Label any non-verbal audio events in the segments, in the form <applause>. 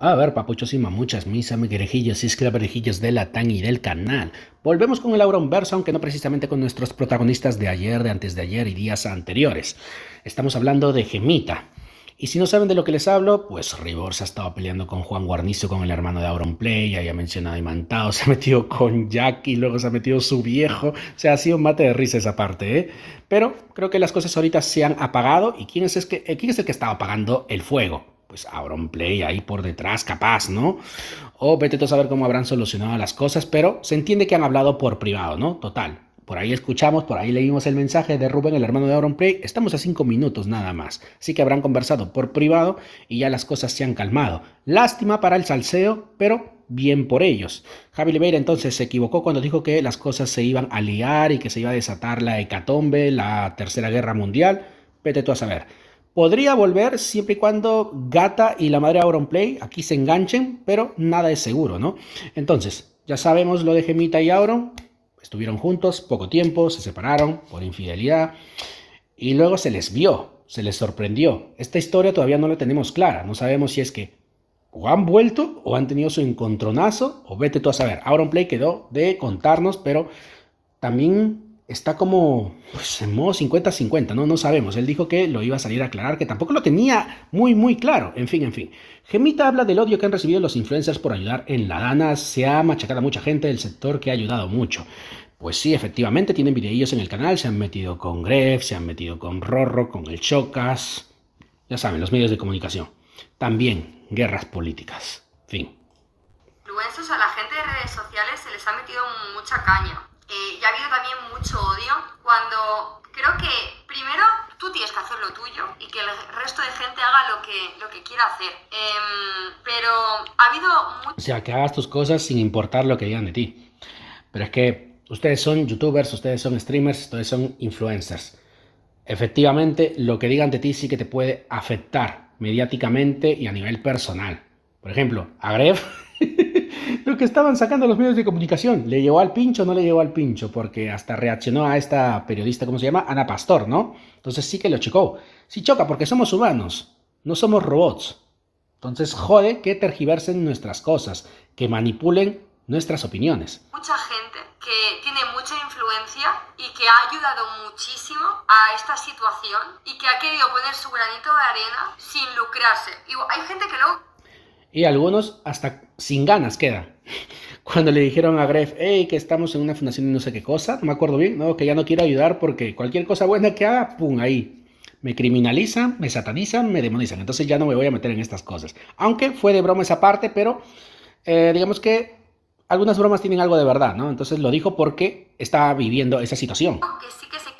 A ver, papuchos y mamuchas, mis amiguerejillos y esclaverejillos de la TAN y del canal. Volvemos con el Verso, aunque no precisamente con nuestros protagonistas de ayer, de antes de ayer y días anteriores. Estamos hablando de Gemita. Y si no saben de lo que les hablo, pues Ribor se ha estado peleando con Juan Guarnizo, con el hermano de Auron Play, ya había mencionado y Imantado, <laughs> se ha metido con Jackie, luego se ha metido su viejo. O sea, ha sido un mate de risa esa parte, ¿eh? Pero creo que las cosas ahorita se han apagado y ¿quién es, el que, eh, quién es el que estaba apagando el fuego? pues Aaron play ahí por detrás, capaz, ¿no? O vete tú a saber cómo habrán solucionado las cosas, pero se entiende que han hablado por privado, ¿no? Total. Por ahí escuchamos, por ahí leímos el mensaje de Rubén, el hermano de Aaron Play. Estamos a cinco minutos nada más. Así que habrán conversado por privado y ya las cosas se han calmado. Lástima para el salseo, pero bien por ellos. Javi Leveira entonces se equivocó cuando dijo que las cosas se iban a liar y que se iba a desatar la hecatombe, la tercera guerra mundial. Vete tú a saber. Podría volver siempre y cuando Gata y la madre Play aquí se enganchen, pero nada es seguro, ¿no? Entonces, ya sabemos lo de Gemita y Auron. Estuvieron juntos poco tiempo, se separaron por infidelidad y luego se les vio, se les sorprendió. Esta historia todavía no la tenemos clara, no sabemos si es que o han vuelto o han tenido su encontronazo o vete tú a saber. Play quedó de contarnos, pero también está como pues, en modo 50-50, ¿no? No sabemos. Él dijo que lo iba a salir a aclarar, que tampoco lo tenía muy, muy claro. En fin, en fin. Gemita habla del odio que han recibido los influencers por ayudar en la dana. Se ha machacado a mucha gente del sector que ha ayudado mucho. Pues sí, efectivamente, tienen videillos en el canal. Se han metido con Gref, se han metido con Rorro, con el Chocas. Ya saben, los medios de comunicación. También guerras políticas. Fin. Influencers a la gente de redes sociales se les ha metido mucha caña y ha habido también mucho odio cuando creo que primero tú tienes que hacer lo tuyo y que el resto de gente haga lo que, lo que quiera hacer. Em, pero ha habido... O sea, que hagas tus cosas sin importar lo que digan de ti. Pero es que ustedes son youtubers, ustedes son streamers, ustedes son influencers. Efectivamente, lo que digan de ti sí que te puede afectar mediáticamente y a nivel personal. Por ejemplo, a Gref lo que estaban sacando los medios de comunicación. ¿Le llegó al pincho o no le llegó al pincho? Porque hasta reaccionó a esta periodista, ¿cómo se llama? Ana Pastor, ¿no? Entonces sí que lo chocó. Sí choca porque somos humanos, no somos robots. Entonces jode que tergiversen nuestras cosas, que manipulen nuestras opiniones. Mucha gente que tiene mucha influencia y que ha ayudado muchísimo a esta situación y que ha querido poner su granito de arena sin lucrarse. Y hay gente que luego y algunos hasta sin ganas queda. Cuando le dijeron a Gref, hey, que estamos en una fundación y no sé qué cosa, no me acuerdo bien, no, que ya no quiero ayudar porque cualquier cosa buena que haga, pum, ahí. Me criminalizan, me satanizan, me demonizan. Entonces ya no me voy a meter en estas cosas. Aunque fue de broma esa parte, pero eh, digamos que algunas bromas tienen algo de verdad, ¿no? Entonces lo dijo porque estaba viviendo esa situación. Aunque sí que se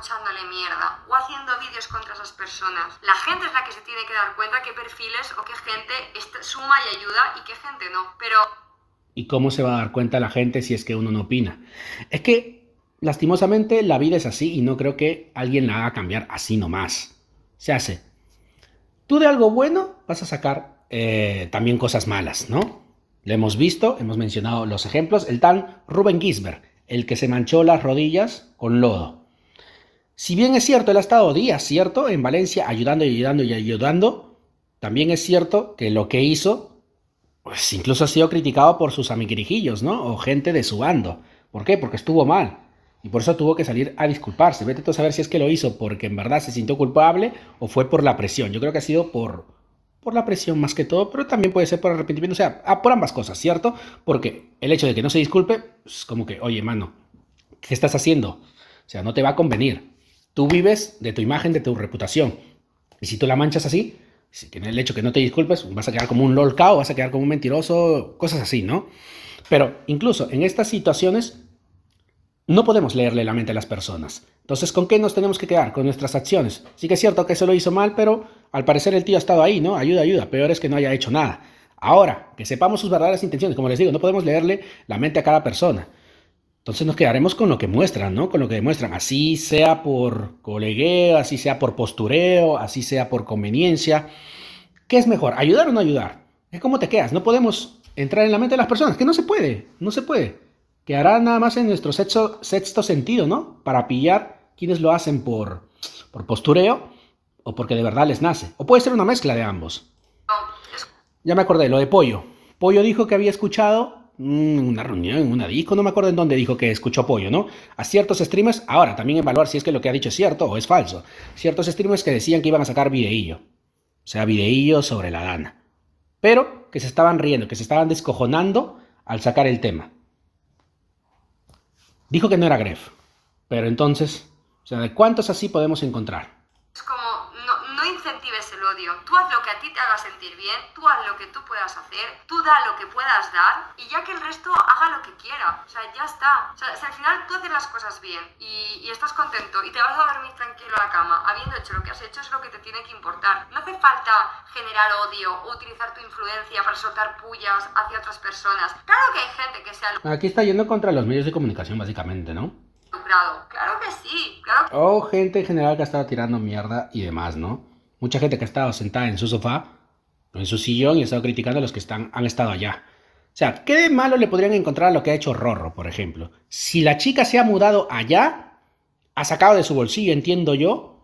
echándole mierda o haciendo vídeos contra esas personas. La gente es la que se tiene que dar cuenta qué perfiles o qué gente suma y ayuda y qué gente no. Pero... ¿Y cómo se va a dar cuenta la gente si es que uno no opina? Es que, lastimosamente, la vida es así y no creo que alguien la haga cambiar así nomás. Se hace. Tú de algo bueno vas a sacar eh, también cosas malas, ¿no? Lo hemos visto, hemos mencionado los ejemplos. El tal Rubén Gisbert, el que se manchó las rodillas con lodo. Si bien es cierto, él ha estado días, ¿cierto? En Valencia, ayudando y ayudando y ayudando, también es cierto que lo que hizo, pues incluso ha sido criticado por sus amiguirijillos, ¿no? O gente de su bando. ¿Por qué? Porque estuvo mal. Y por eso tuvo que salir a disculparse. Vete tú a saber si es que lo hizo porque en verdad se sintió culpable o fue por la presión. Yo creo que ha sido por, por la presión más que todo, pero también puede ser por arrepentimiento. O sea, por ambas cosas, ¿cierto? Porque el hecho de que no se disculpe es pues, como que, oye, mano, ¿qué estás haciendo? O sea, no te va a convenir. Tú vives de tu imagen, de tu reputación. Y si tú la manchas así, si tienes el hecho que no te disculpes, vas a quedar como un lolcao, vas a quedar como un mentiroso, cosas así, ¿no? Pero incluso en estas situaciones no podemos leerle la mente a las personas. Entonces, ¿con qué nos tenemos que quedar? Con nuestras acciones. Sí que es cierto que se lo hizo mal, pero al parecer el tío ha estado ahí, ¿no? Ayuda, ayuda. Peor es que no haya hecho nada. Ahora, que sepamos sus verdaderas intenciones, como les digo, no podemos leerle la mente a cada persona. Entonces nos quedaremos con lo que muestran, ¿no? Con lo que demuestran, así sea por colegueo, así sea por postureo, así sea por conveniencia. ¿Qué es mejor, ayudar o no ayudar? Es como te quedas, no podemos entrar en la mente de las personas, que no se puede, no se puede. Quedará nada más en nuestro sexto, sexto sentido, ¿no? Para pillar quienes lo hacen por, por postureo o porque de verdad les nace. O puede ser una mezcla de ambos. Ya me acordé, lo de Pollo. Pollo dijo que había escuchado Mm, una reunión, una disco, no me acuerdo en dónde dijo que escuchó apoyo, ¿no? A ciertos streamers, ahora también evaluar si es que lo que ha dicho es cierto o es falso. Ciertos streamers que decían que iban a sacar videillo, o sea, videillo sobre la dana, pero que se estaban riendo, que se estaban descojonando al sacar el tema. Dijo que no era Gref, pero entonces, o sea, ¿de cuántos así podemos encontrar? odio. Tú haz lo que a ti te haga sentir bien, tú haz lo que tú puedas hacer, tú da lo que puedas dar y ya que el resto haga lo que quiera. O sea, ya está. O sea, si al final tú haces las cosas bien y, estás contento y te vas a dormir tranquilo a la cama, habiendo hecho lo que has hecho, es lo que te tiene que importar. No hace falta generar odio o utilizar tu influencia para soltar pullas hacia otras personas. Claro que hay gente que sea... Aquí está yendo contra los medios de comunicación, básicamente, ¿no? Claro que sí, claro. O gente en general que ha estado tirando mierda y demás, ¿no? Mucha gente que ha estado sentada en su sofá, en su sillón, y ha estado criticando a los que están, han estado allá. O sea, ¿qué de malo le podrían encontrar a lo que ha hecho Rorro, por ejemplo? Si la chica se ha mudado allá, ha sacado de su bolsillo, entiendo yo,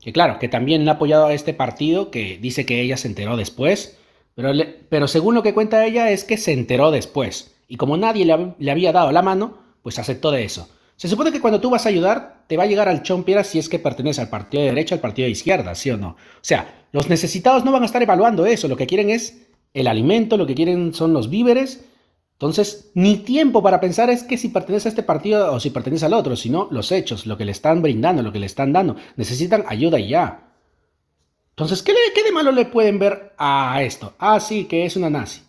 que claro, que también ha apoyado a este partido, que dice que ella se enteró después, pero, pero según lo que cuenta ella es que se enteró después. Y como nadie le había dado la mano, pues aceptó de eso. Se supone que cuando tú vas a ayudar, te va a llegar al chompiera si es que pertenece al partido de derecha, al partido de izquierda, ¿sí o no? O sea, los necesitados no van a estar evaluando eso, lo que quieren es el alimento, lo que quieren son los víveres. Entonces, ni tiempo para pensar es que si pertenece a este partido o si pertenece al otro, sino los hechos, lo que le están brindando, lo que le están dando. Necesitan ayuda y ya. Entonces, ¿qué, ¿qué de malo le pueden ver a esto? Ah, sí, que es una nazi.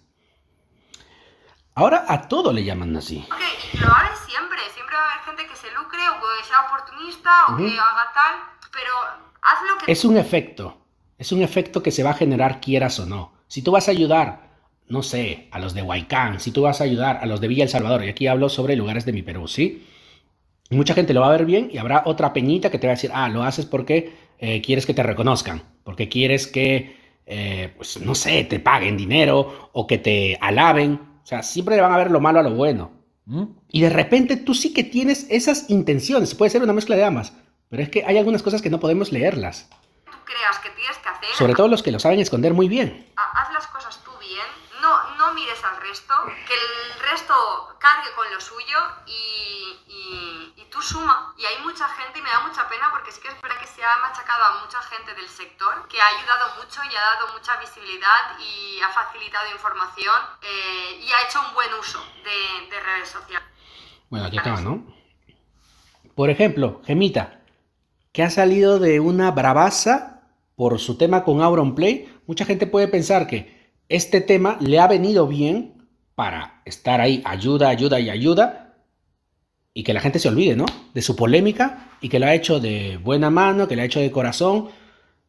Ahora a todo le llaman así. Ok, lo haré siempre. Siempre va a haber gente que se lucre o que sea oportunista o que haga tal. Pero haz lo que... Es un efecto. Es un efecto que se va a generar quieras o no. Si tú vas a ayudar, no sé, a los de Huaycán, si tú vas a ayudar a los de Villa El Salvador, y aquí hablo sobre lugares de mi Perú, ¿sí? Mucha gente lo va a ver bien y habrá otra peñita que te va a decir, ah, lo haces porque eh, quieres que te reconozcan, porque quieres que, eh, pues no sé, te paguen dinero o que te alaben. O sea, siempre le van a ver lo malo a lo bueno. Y de repente tú sí que tienes esas intenciones. Puede ser una mezcla de ambas. Pero es que hay algunas cosas que no podemos leerlas. Tú creas que tienes que hacer. Sobre todo los que lo saben esconder muy bien. Ah, haz las cosas tú bien. No, no mires al resto. Que el resto con lo suyo y, tú suma. Y hay mucha gente, y me da mucha pena porque es que es verdad que se ha machacado a mucha gente del sector, que ha ayudado mucho y ha dado mucha visibilidad y ha facilitado información eh, y ha hecho un buen uso de, redes sociales. Bueno, aquí está, ¿no? Por ejemplo, Gemita, que ha salido de una bravaza por su tema con Auron Play, mucha gente puede pensar que este tema le ha venido bien para estar ahí, ayuda, ayuda y ayuda, y que la gente se olvide, ¿no? De su polémica y que lo ha hecho de buena mano, que lo ha hecho de corazón,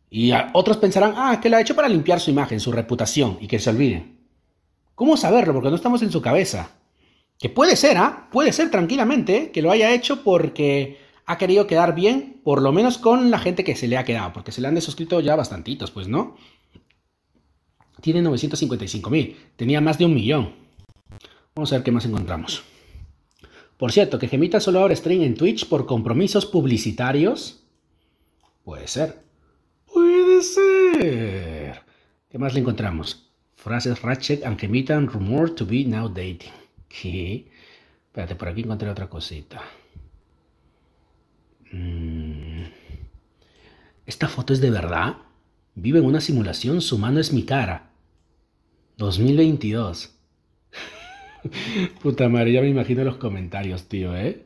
y otros pensarán, ah, que lo ha hecho para limpiar su imagen, su reputación, y que se olvide. ¿Cómo saberlo? Porque no estamos en su cabeza. Que puede ser, ¿ah? Puede ser tranquilamente que lo haya hecho porque ha querido quedar bien, por lo menos con la gente que se le ha quedado, porque se le han desuscrito ya bastantitos, pues, ¿no? Tiene 955 mil, tenía más de un millón. Vamos a ver qué más encontramos. Por cierto, que Gemita solo ahora stream en Twitch por compromisos publicitarios. Puede ser. Puede ser. ¿Qué más le encontramos? Frases Ratchet and Gemita Rumor to be now dating. ¿Qué? Espérate, por aquí encontré otra cosita. Mm. ¿Esta foto es de verdad? Vive en una simulación, su mano es mi cara. 2022. Puta madre, ya me imagino los comentarios, tío, ¿eh?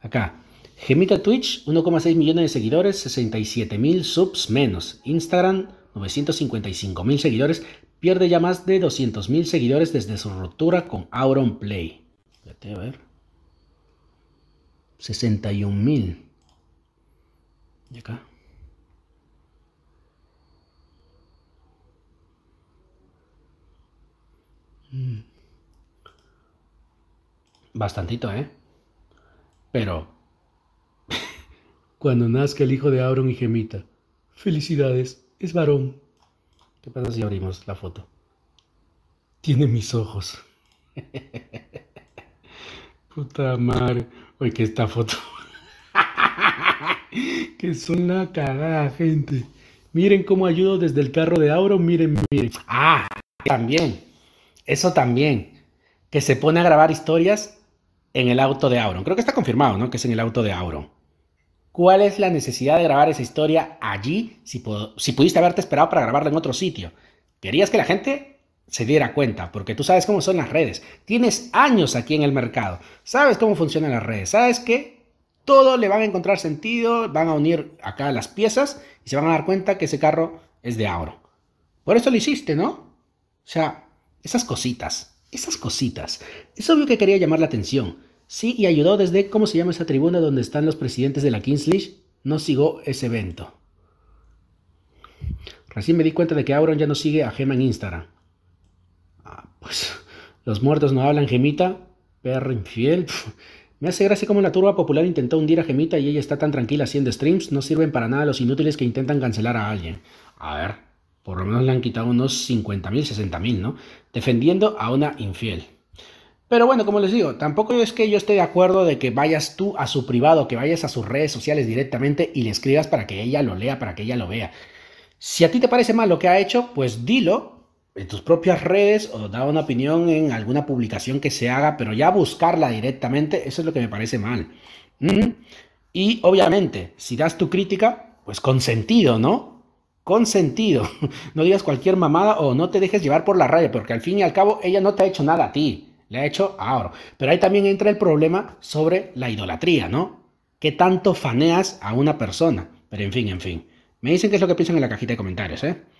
Acá. Gemita Twitch, 1,6 millones de seguidores, 67 mil subs menos. Instagram, 955 mil seguidores. Pierde ya más de 200 mil seguidores desde su ruptura con Auron Play. Espérate, a ver. 61 mil. Y acá. mmm Bastantito, ¿eh? Pero... <laughs> Cuando nazca el hijo de Auron y Gemita. Felicidades, es varón. ¿Qué pasa si abrimos la foto? Tiene mis ojos. <laughs> Puta madre. Oye, que esta foto. <laughs> que son la cagada, gente. Miren cómo ayudo desde el carro de Auron. Miren, miren. Ah, también. Eso también. Que se pone a grabar historias en el auto de Auron. Creo que está confirmado, ¿no? Que es en el auto de Auron. ¿Cuál es la necesidad de grabar esa historia allí si, pudiste haberte esperado para grabarla en otro sitio? Querías que la gente se diera cuenta, porque tú sabes cómo son las redes. Tienes años aquí en el mercado, sabes cómo funcionan las redes, sabes que todo le van a encontrar sentido, van a unir acá las piezas y se van a dar cuenta que ese carro es de Auron. Por eso lo hiciste, ¿no? O sea, esas cositas, esas cositas. Es obvio que quería llamar la atención. Sí, y ayudó desde, ¿cómo se llama esa tribuna donde están los presidentes de la Kingsley? No sigo ese evento. Recién me di cuenta de que Auron ya no sigue a Gemma en Instagram. Ah, pues, <laughs> los muertos no hablan, Gemita. Perro infiel. <laughs> Me hace gracia cómo la turba popular intentó hundir a Gemita y ella está tan tranquila haciendo streams. No sirven para nada los inútiles que intentan cancelar a alguien. A ver, por lo menos le han quitado unos 50.000, 60.000, ¿no? Defendiendo a una infiel. Pero bueno, como les digo, tampoco es que yo esté de acuerdo de que vayas tú a su privado, que vayas a sus redes sociales directamente y le escribas para que ella lo lea, para que ella lo vea. Si a ti te parece mal lo que ha hecho, pues dilo en tus propias redes o da una opinión en alguna publicación que se haga, pero ya buscarla directamente, eso es lo que me parece mal. Mm. Y obviamente, si das tu crítica, pues con sentido, ¿no? con sentido. <laughs> No digas cualquier mamada o no te dejes llevar por la raya, porque al fin y al cabo ella no te ha hecho nada a ti le ha hecho ahorro. Pero ahí también entra el problema sobre la idolatría, ¿no? ¿Qué tanto faneas a una persona? Pero en fin, en fin. Me dicen qué es lo que piensan en la cajita de comentarios, ¿eh?